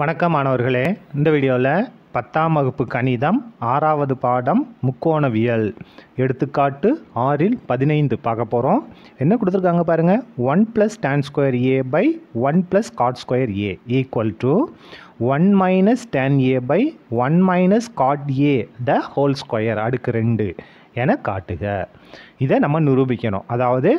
வணக்கம் மாணவர்களே இந்த வீடியோவில் பத்தாம் வகுப்பு கணிதம் ஆறாவது பாடம் முக்கோணவியல் எடுத்துக்காட்டு ஆறில் பதினைந்து பார்க்க போகிறோம் என்ன கொடுத்துருக்காங்க பாருங்கள் one plus tan square A by one plus cot square A equal to one minus tan A by one minus cot A the whole square அடுக்கு ரெண்டு என காட்டுக இதை நம்ம நிரூபிக்கணும் அதாவது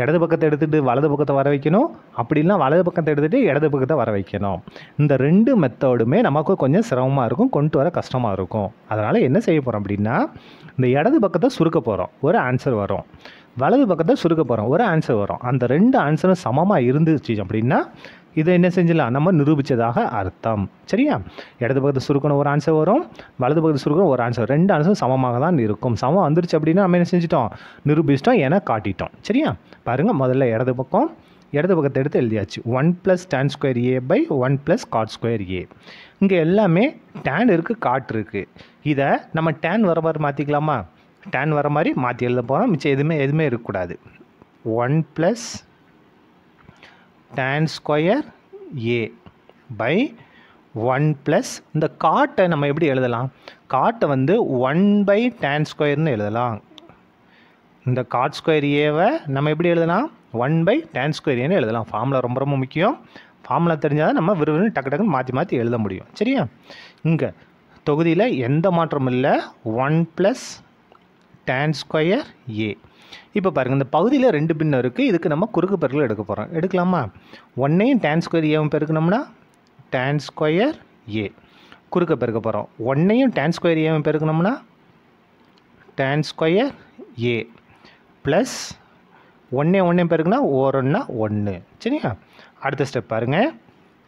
இடது பக்கத்தை எடுத்துகிட்டு வலது பக்கத்தை வர வைக்கணும் அப்படின்னா வலது பக்கத்தை எடுத்துகிட்டு இடது பக்கத்தை வர வைக்கணும் இந்த ரெண்டு மெத்தடுமே நமக்கு கொஞ்சம் சிரமமாக இருக்கும் கொண்டு வர கஷ்டமாக இருக்கும் அதனால் என்ன செய்ய போகிறோம் அப்படின்னா இந்த இடது பக்கத்தை சுருக்க போகிறோம் ஒரு ஆன்சர் வரும் வலது பக்கத்தை சுருக்க போகிறோம் ஒரு ஆன்சர் வரும் அந்த ரெண்டு ஆன்சரும் சமமாக இருந்துச்சு அப்படின்னா இதை என்ன செஞ்சிடலாம் நம்ம நிரூபித்ததாக அர்த்தம் சரியா இடது பக்கத்து சுருக்கணும் ஒரு ஆன்சர் வரும் வலது பக்கத்து சுருக்கணும் ஒரு ஆன்சர் ரெண்டு ஆன்சரும் சமமாக தான் இருக்கும் சமம் வந்துருச்சு அப்படின்னா நம்ம என்ன செஞ்சிட்டோம் நிரூபிச்சிட்டோம் என காட்டிட்டோம் சரியா பாருங்கள் முதல்ல இடது பக்கம் இடது பக்கத்தை எடுத்து எழுதியாச்சு one plus tan square A by one plus cot square A இங்கே எல்லாமே டேன் இருக்குது காட் இருக்குது இதை நம்ம டேன் வர மாதிரி மாற்றிக்கலாமா டேன் வர மாதிரி மாற்றி எழுத போகிறோம் மிச்சம் எதுவுமே எதுவுமே இருக்கக்கூடாது one plus tan square A by one plus இந்த காட்டை நம்ம எப்படி எழுதலாம் காட்டை வந்து ஒன் பை டேன் ஸ்கொயர்னு எழுதலாம் இந்த காட் ஸ்கொயர் ஏவை நம்ம எப்படி எழுதலாம் ஒன் பை டேன் ஸ்கொயர் ஏன்னு எழுதலாம் ஃபார்முலா ரொம்ப ரொம்ப முக்கியம் ஃபார்முலா தெரிஞ்சால் தான் நம்ம விறுவிறுன்னு டக்கு டக்குன்னு மாற்றி மாற்றி எழுத முடியும் சரியா இங்கே தொகுதியில் எந்த மாற்றமும் இல்லை one plus tan square A இப்போ பாருங்கள் இந்த பகுதியில் ரெண்டு பின்னம் இருக்குது இதுக்கு நம்ம குறுக்கு பெருக்கில் எடுக்க போகிறோம் எடுக்கலாமா ஒன்னையும் டேன் ஸ்கொயர் ஏவும் பெருக்கணும்னா டேன் ஸ்கொயர் ஏ குறுக்க பெருக்க போகிறோம் ஒன்னையும் டேன் ஸ்கொயர் ஏவும் பெருக்கணும்னா டேன் ஸ்கொயர் ஏ ப்ளஸ் ஒன்னே ஒன்றே பெருக்குனா ஒன்றா ஒன்று சரியா அடுத்த ஸ்டெப் பாருங்கள்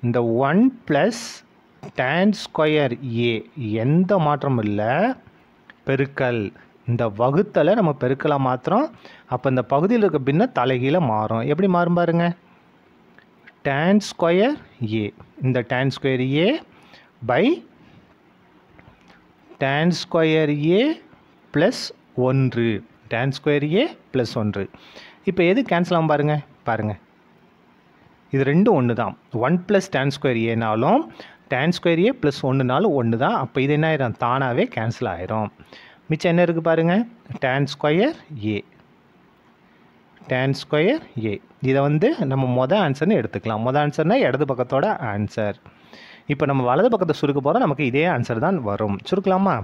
இந்த one plus tan square A எந்த மாற்றமும் இல்லை பெருக்கல் இந்த வகுத்தலை நம்ம பெருக்கலாம் மாத்திரம் அப்போ இந்த பகுதியில் இருக்க பின்ன தலைகீழே மாறும் எப்படி மாறும் பாருங்க டேன் ஸ்கொயர் ஏ இந்த tan square A by tan square A plus ஒன்று டேன் ஸ்கொயர் ஏ ப்ளஸ் ஒன்று இப்போ எது கேன்சல் ஆகும் பாருங்கள் பாருங்கள் இது ரெண்டும் ஒன்று தான் ஒன் ப்ளஸ் டேன் ஸ்கொயர் ஏனாலும் டேன் ஸ்கொயர் ஏ ப்ளஸ் ஒன்றுனாலும் ஒன்று தான் அப்போ இது என்ன ஆயிரும் தானாகவே கேன்சல் ஆயிரும் மிச்சம் என்ன இருக்குது பாருங்கள் tan square A tan square A இதை வந்து நம்ம மொதல் ஆன்சர்னு எடுத்துக்கலாம் மொதல் ஆன்சர்னால் இடது பக்கத்தோட ஆன்சர் இப்போ நம்ம வலது பக்கத்தை சுருக்க போதும் நமக்கு இதே ஆன்சர் தான் வரும் சுருக்கலாமா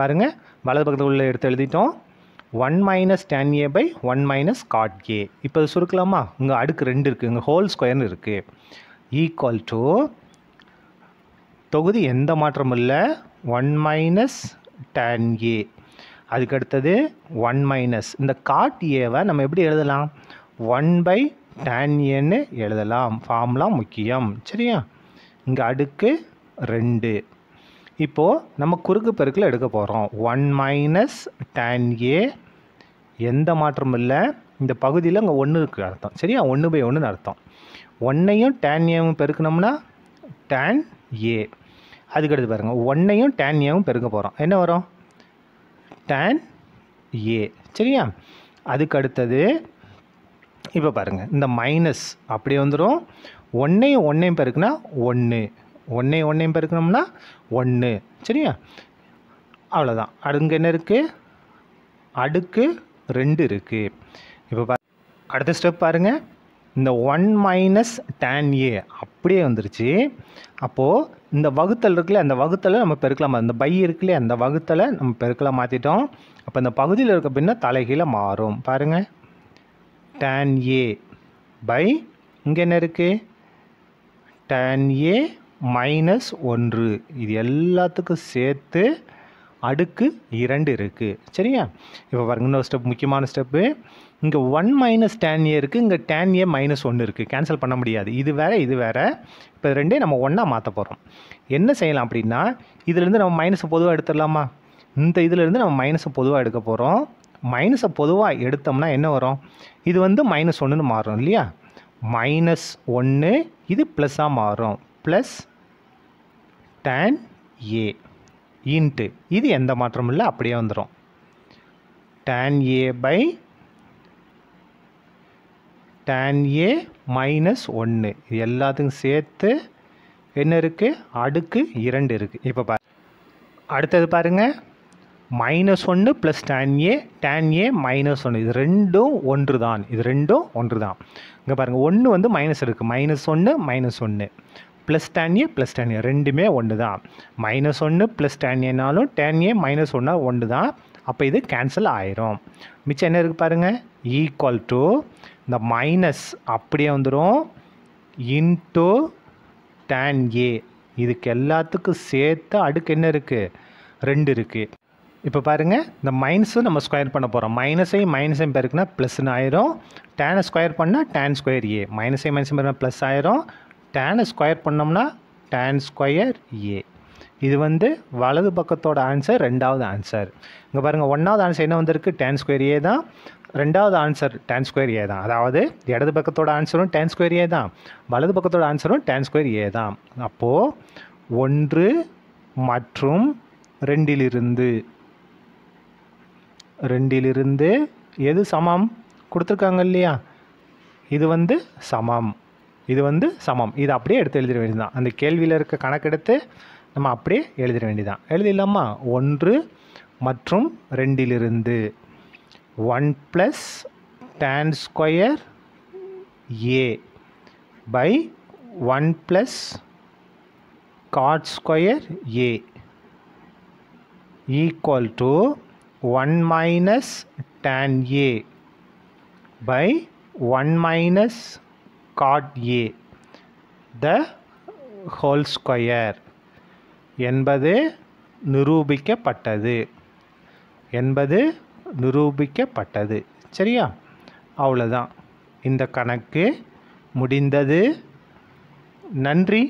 பாருங்கள் வலது பக்கத்தில் உள்ள எடுத்து எழுதிட்டோம் one minus tan A by one minus cot A இப்போ சுருக்கலாமா இங்கே அடுக்கு ரெண்டு இருக்குது இங்கே ஹோல் ஸ்கொயர்னு இருக்குது ஈக்குவல் டு தொகுதி எந்த மாற்றமும் இல்லை ஒன் மைனஸ் டென் ஏ அதுக்கு அடுத்தது ஒன் மைனஸ் இந்த காட் ஏவை நம்ம எப்படி எழுதலாம் ஒன் பை டேன் ஏன்னு எழுதலாம் ஃபார்ம்லாம் முக்கியம் சரியா இங்கே அடுக்கு ரெண்டு இப்போது நம்ம குறுக்கு பெருக்கில் எடுக்க போகிறோம் ஒன் மைனஸ் டேன் ஏ எந்த மாற்றமும் இல்லை இந்த பகுதியில் அங்கே ஒன்று இருக்குது அர்த்தம் சரியா ஒன்று பை ஒன்றுன்னு அர்த்தம் ஒன்றையும் டேன் ஏவும் பெருக்கணும்னா டேன் ஏ அதுக்கடுத்து பாருங்கள் ஒன்றையும் டேன் ஏவும் பெருக்க போகிறோம் என்ன வரும் tan ஏ சரியா அதுக்கு அடுத்தது இப்போ பாருங்கள் இந்த மைனஸ் அப்படி வந்துடும் ஒன்றையும் ஒன்றையும் பெருக்குனா ஒன்று ஒன்றையும் ஒன்றையும் பெருக்கணும்னா ஒன்று சரியா அவ்வளோதான் அடுங்க என்ன இருக்குது அடுக்கு ரெண்டு இருக்குது இப்போ பா அடுத்த ஸ்டெப் பாருங்கள் இந்த ஒன் மைனஸ் டேன் ஏ அப்படியே வந்துருச்சு அப்போது இந்த வகுத்தல் இருக்குல்ல அந்த வகுத்தலை நம்ம பெருக்கலாம் இந்த பை இருக்குல்ல அந்த வகுத்தலை நம்ம பெருக்கலாம் மாற்றிட்டோம் அப்போ இந்த பகுதியில் இருக்க பின்ன தலைகீழே மாறும் பாருங்கள் டேன் ஏ பை இங்கே என்ன இருக்குது டேன் ஏ மைனஸ் ஒன்று இது எல்லாத்துக்கும் சேர்த்து அடுக்கு இரண்டு இருக்குது சரியா இப்போ பாருங்க இன்னொரு ஸ்டெப் முக்கியமான ஸ்டெப்பு இங்கே ஒன் மைனஸ் டேன் ஏ இருக்குது இங்கே டேன் ஏ மைனஸ் ஒன்று இருக்குது கேன்சல் பண்ண முடியாது இது வேறு இது வேறு இப்போ ரெண்டே நம்ம ஒன்றா மாற்ற போகிறோம் என்ன செய்யலாம் அப்படின்னா இதுலேருந்து நம்ம மைனஸை பொதுவாக எடுத்துடலாமா இந்த இதுலேருந்து நம்ம மைனஸை பொதுவாக எடுக்க போகிறோம் மைனஸை பொதுவாக எடுத்தோம்னா என்ன வரும் இது வந்து மைனஸ் ஒன்றுன்னு மாறும் இல்லையா மைனஸ் ஒன்று இது ப்ளஸ்ஸாக மாறும் ப்ளஸ் டேன் ஏ இன்ட்டு இது எந்த மாற்றமும் இல்லை அப்படியே வந்துடும் tan A by tan A minus ஒன்று இது எல்லாத்துக்கும் சேர்த்து என்ன இருக்குது அடுக்கு இரண்டு இருக்குது இப்போ பா அடுத்தது பாருங்கள் மைனஸ் ஒன்று plus tan A tan A minus ஒன்று இது ரெண்டும் ஒன்று தான் இது ரெண்டும் ஒன்று தான் இங்கே பாருங்கள் ஒன்று வந்து மைனஸ் இருக்குது மைனஸ் ஒன்று மைனஸ் ஒன்று ப்ளஸ் டேன் ப்ளஸ் டேன் ரெண்டுமே ஒன்று தான் மைனஸ் ஒன்று ப்ளஸ் டேன் ஏனாலும் டேன் ஏ மைனஸ் ஒன்றா ஒன்று தான் அப்போ இது கேன்சல் ஆயிரும் மிச்சம் என்ன இருக்குது பாருங்கள் ஈக்குவல் டு இந்த மைனஸ் அப்படியே வந்துடும் இன்ட்டு டேன் ஏ இதுக்கு எல்லாத்துக்கும் சேர்த்து அடுக்கு என்ன இருக்குது ரெண்டு இருக்குது இப்போ பாருங்கள் இந்த மைனஸும் நம்ம ஸ்கொயர் பண்ண போகிறோம் மைனஸையும் மைனஸையும் பேருக்குன்னா ப்ளஸ்னு ஆயிரும் டேனை ஸ்கொயர் பண்ணால் டேன் ஸ்கொயர் ஏ மைனஸையும் மைனஸும் பேருக்குனா ப்ளஸ் ஆயிரும் டேனை ஸ்கொயர் பண்ணோம்னா டேன் ஸ்கொயர் ஏ இது வந்து வலது பக்கத்தோட ஆன்சர் ரெண்டாவது ஆன்சர் இங்கே பாருங்கள் ஒன்றாவது ஆன்சர் என்ன வந்திருக்கு டேன் ஸ்கொயர் ஏ தான் ரெண்டாவது ஆன்சர் டேன் ஸ்கொயர் ஏ தான் அதாவது இடது பக்கத்தோட ஆன்சரும் டேன் ஸ்கொயர் ஏ தான் வலது பக்கத்தோட ஆன்சரும் டேன் ஸ்கொயர் ஏ தான் அப்போது ஒன்று மற்றும் ரெண்டிலிருந்து ரெண்டிலிருந்து எது சமம் கொடுத்துருக்காங்க இல்லையா இது வந்து சமம் இது வந்து சமம் இது அப்படியே எடுத்து எழுதிட வேண்டியதுதான் அந்த கேள்வியில் இருக்க கணக்கெடுத்து நம்ம அப்படியே எழுதிட வேண்டியதான் எழுதிடலாமா ஒன்று மற்றும் ரெண்டிலிருந்து one plus tan square A by one plus cot square A equal to one minus tan A by one minus cot A the whole square என்பது நிரூபிக்கப்பட்டது என்பது நிரூபிக்கப்பட்டது சரியா அவ்வளோதான் இந்த கணக்கு முடிந்தது நன்றி